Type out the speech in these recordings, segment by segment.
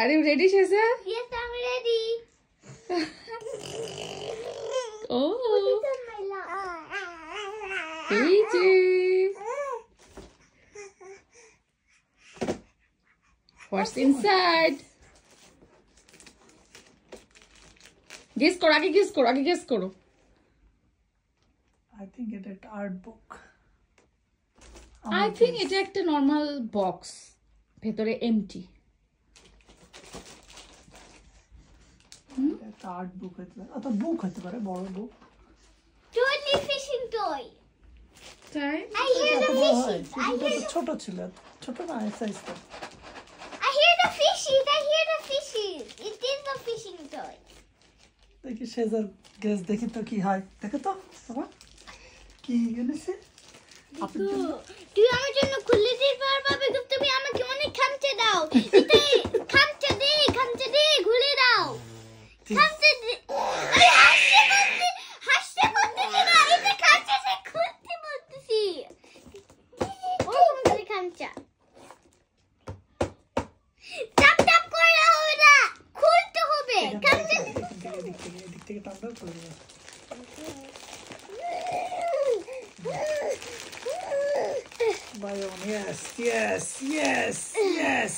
Are you ready, Shaza? Yes, I'm ready. oh. Luigi. What's inside? Guess করো আগে guess করো আগে guess করো আই থিংক এটা একটা আর্ট বুক আই থিংক এটা একটা নর্মাল বক্স ভেতরে এমটি বুক hmm? আচ্ছা, হতে পারে বড় বুক ফিশিং আচ্ছা, আচ্ছা, ছোট ছিল ছোট না ফিশিং দেখি সেজার গ্যাস দেখি তো কি হয় দেখো তো কি এনেছে আপনি তুই আমার জন্য খুলে দিতে পারবা তুমি আমাকে অনেক খামচে দাও থেকে টান দাও করে দেবে Bayom, yes, yes, yes, yes.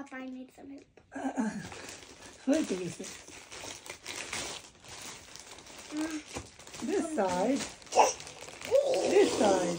Papa, I need some help. Uh, uh, where do you ah, This side. This side.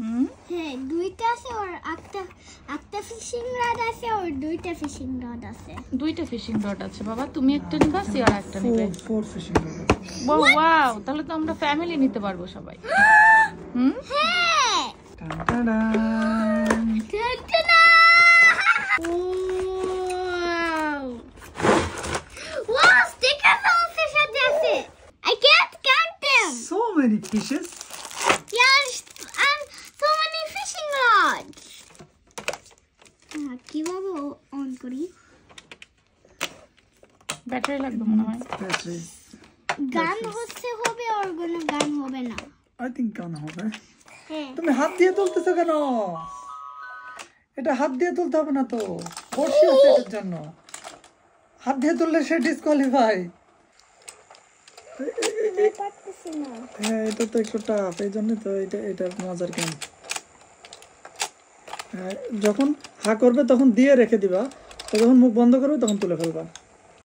হ্যাঁ দুইটা আছে ওর একটা একটা ফিশিং রড আছে ওর দুইটা ফিশিং রড আছে দুইটা ফিশিং রড আছে বাবা তুমি একটা নিবা সি একটা ফ্যামিলি নিতে পারবো সবাই হুম হ্যাঁ oh, Wow, stickers also, Shadya. I can't কিভাবে অন করি ব্যাটারি লাগবে মনে হয় ব্যাটারি গান হচ্ছে হবে আর কোনো গান হবে না আই থিংক গান হবে হ্যাঁ। তুমি হাত দিয়ে তুলতেছো কেন এটা হাত দিয়ে তুলতে হবে না তো বর্ষি এটার জন্য হাত দিয়ে তুললে সে ডিসকোয়ালিফাই হ্যাঁ এটা তো একটু টাফ এই জন্য তো এটা এটা মজার কেন যখন হা করবে তখন দিয়ে রেখে দিবা তো যখন মুখ বন্ধ করবে তখন তুলে ফেলবা